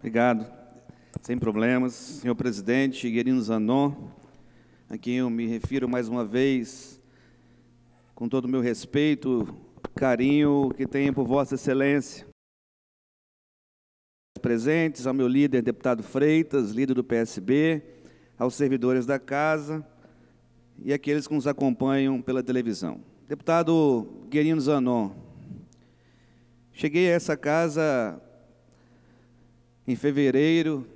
Obrigado. Sem problemas. Senhor presidente, Guerino Zanon, a quem eu me refiro mais uma vez, com todo o meu respeito, carinho que tenho por Vossa Excelência. Presentes, ao meu líder, deputado Freitas, líder do PSB, aos servidores da casa e aqueles que nos acompanham pela televisão. Deputado Guerino Zanon, cheguei a essa casa em fevereiro,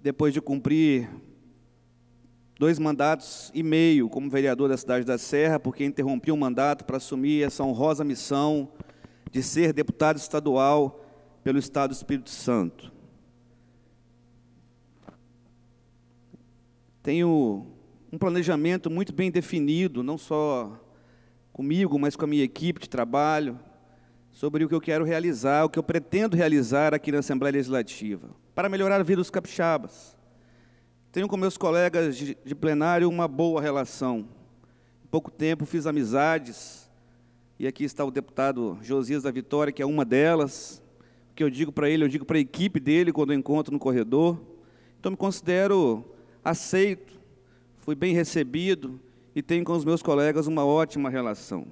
depois de cumprir dois mandatos e meio como vereador da cidade da Serra, porque interrompi o mandato para assumir essa honrosa missão de ser deputado estadual pelo Estado do Espírito Santo. Tenho um planejamento muito bem definido, não só comigo, mas com a minha equipe de trabalho, sobre o que eu quero realizar, o que eu pretendo realizar aqui na Assembleia Legislativa, para melhorar a vida dos capixabas. Tenho com meus colegas de, de plenário uma boa relação. Em pouco tempo fiz amizades, e aqui está o deputado Josias da Vitória, que é uma delas. O que eu digo para ele, eu digo para a equipe dele quando eu encontro no corredor. Então me considero aceito, fui bem recebido e tenho com os meus colegas uma ótima relação.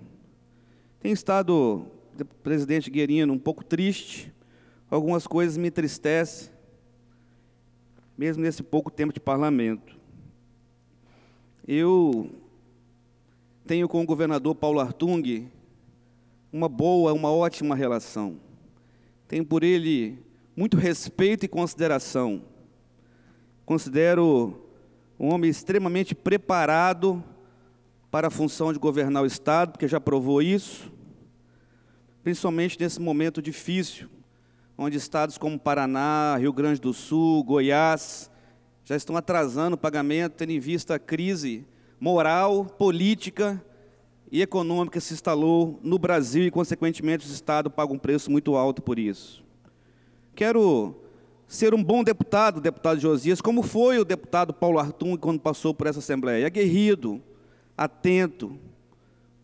Tenho estado presidente Guerino um pouco triste, algumas coisas me entristecem, mesmo nesse pouco tempo de parlamento. Eu tenho com o governador Paulo Artung uma boa, uma ótima relação. Tenho por ele muito respeito e consideração. Considero um homem extremamente preparado para a função de governar o Estado, porque já provou isso principalmente nesse momento difícil, onde estados como Paraná, Rio Grande do Sul, Goiás, já estão atrasando o pagamento, tendo em vista a crise moral, política e econômica que se instalou no Brasil e, consequentemente, os estados pagam um preço muito alto por isso. Quero ser um bom deputado, deputado Josias, como foi o deputado Paulo Artum quando passou por essa Assembleia. Aguerrido, atento,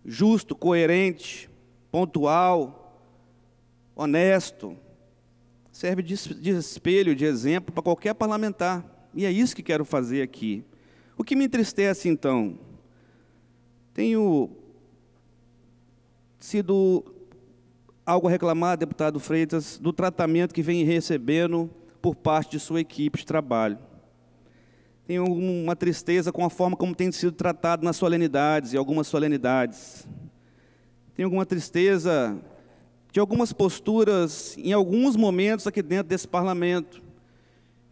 justo, coerente, pontual, honesto, serve de, espelho, de exemplo para qualquer parlamentar. E é isso que quero fazer aqui. O que me entristece, então? Tenho sido algo a reclamar, deputado Freitas, do tratamento que vem recebendo por parte de sua equipe de trabalho. Tenho uma tristeza com a forma como tem sido tratado nas solenidades e algumas solenidades. Tenho alguma tristeza de algumas posturas em alguns momentos aqui dentro desse parlamento.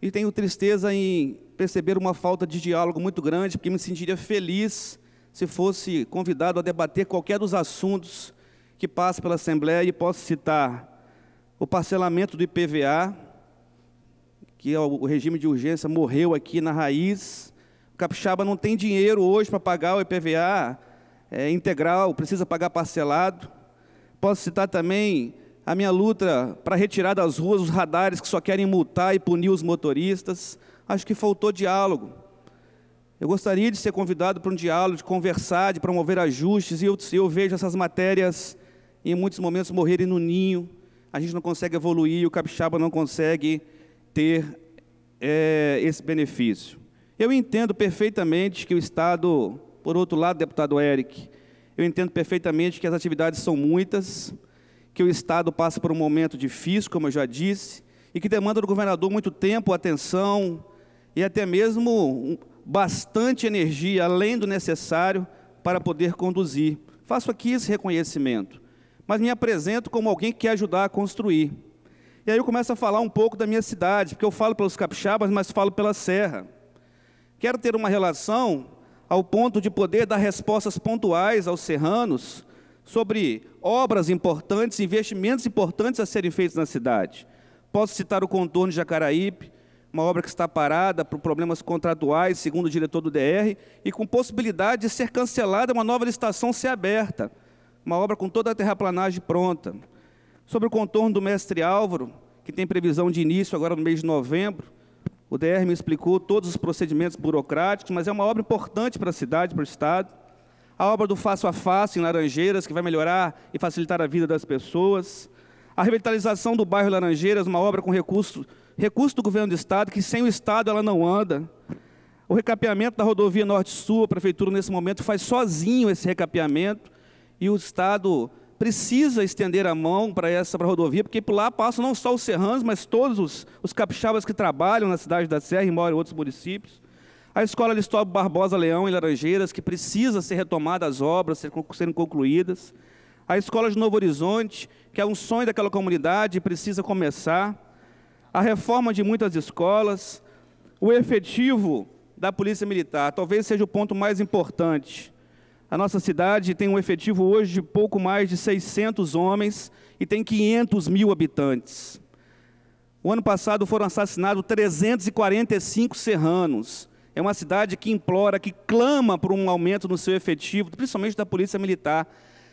E tenho tristeza em perceber uma falta de diálogo muito grande, porque me sentiria feliz se fosse convidado a debater qualquer dos assuntos que passa pela Assembleia e posso citar o parcelamento do IPVA, que é o regime de urgência morreu aqui na raiz. O capixaba não tem dinheiro hoje para pagar o IPVA é, integral, precisa pagar parcelado. Posso citar também a minha luta para retirar das ruas os radares que só querem multar e punir os motoristas. Acho que faltou diálogo. Eu gostaria de ser convidado para um diálogo, de conversar, de promover ajustes, e eu, eu vejo essas matérias em muitos momentos morrerem no ninho. A gente não consegue evoluir, o capixaba não consegue ter é, esse benefício. Eu entendo perfeitamente que o Estado, por outro lado, deputado Eric, eu entendo perfeitamente que as atividades são muitas, que o Estado passa por um momento difícil, como eu já disse, e que demanda do governador muito tempo, atenção e até mesmo bastante energia, além do necessário, para poder conduzir. Faço aqui esse reconhecimento, mas me apresento como alguém que quer ajudar a construir. E aí eu começo a falar um pouco da minha cidade, porque eu falo pelos capixabas, mas falo pela serra. Quero ter uma relação ao ponto de poder dar respostas pontuais aos serranos sobre obras importantes, investimentos importantes a serem feitos na cidade. Posso citar o contorno de Jacaraípe, uma obra que está parada por problemas contratuais, segundo o diretor do DR, e com possibilidade de ser cancelada uma nova licitação ser aberta, uma obra com toda a terraplanagem pronta. Sobre o contorno do mestre Álvaro, que tem previsão de início agora no mês de novembro, o DR me explicou todos os procedimentos burocráticos, mas é uma obra importante para a cidade, para o Estado. A obra do Fácil a Fácil em Laranjeiras, que vai melhorar e facilitar a vida das pessoas. A revitalização do bairro Laranjeiras, uma obra com recurso, recurso do governo do Estado, que sem o Estado ela não anda. O recapeamento da rodovia Norte-Sul, a prefeitura nesse momento faz sozinho esse recapeamento, e o Estado precisa estender a mão para essa pra rodovia, porque por lá passam não só os serranos, mas todos os, os capixabas que trabalham na cidade da Serra e moram em outros municípios. A escola Listóbal Barbosa Leão, em Laranjeiras, que precisa ser retomada as obras, ser, serem concluídas. A escola de Novo Horizonte, que é um sonho daquela comunidade e precisa começar. A reforma de muitas escolas. O efetivo da Polícia Militar, talvez seja o ponto mais importante. A nossa cidade tem um efetivo hoje de pouco mais de 600 homens e tem 500 mil habitantes. O ano passado foram assassinados 345 serranos. É uma cidade que implora, que clama por um aumento no seu efetivo, principalmente da Polícia Militar.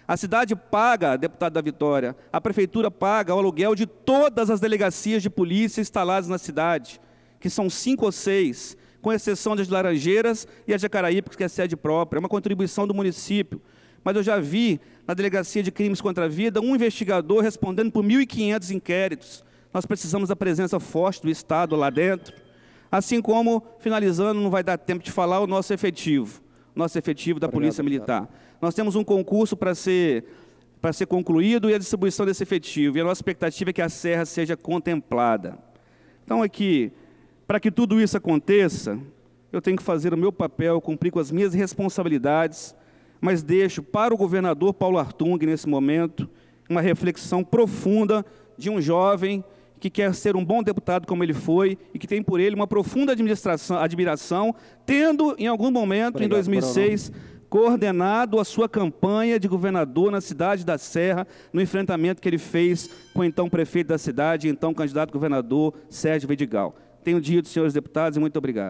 A cidade paga, deputado da Vitória, a prefeitura paga o aluguel de todas as delegacias de polícia instaladas na cidade, que são cinco ou seis, com exceção das Laranjeiras e a Jacaraípe, que é sede própria. É uma contribuição do município. Mas eu já vi na Delegacia de Crimes contra a Vida um investigador respondendo por 1.500 inquéritos. Nós precisamos da presença forte do Estado lá dentro. Assim como, finalizando, não vai dar tempo de falar, o nosso efetivo. Nosso efetivo da Obrigado, Polícia Militar. Nós temos um concurso para ser para ser concluído e a distribuição desse efetivo. E a nossa expectativa é que a Serra seja contemplada. Então, aqui, para que tudo isso aconteça, eu tenho que fazer o meu papel, cumprir com as minhas responsabilidades, mas deixo para o governador Paulo Artung, nesse momento, uma reflexão profunda de um jovem que quer ser um bom deputado como ele foi e que tem por ele uma profunda admiração, tendo, em algum momento, Obrigado, em 2006, coordenado a sua campanha de governador na cidade da Serra, no enfrentamento que ele fez com o então prefeito da cidade, então candidato governador Sérgio Vidigal tenha o dia dos senhores Deputados e muito obrigado.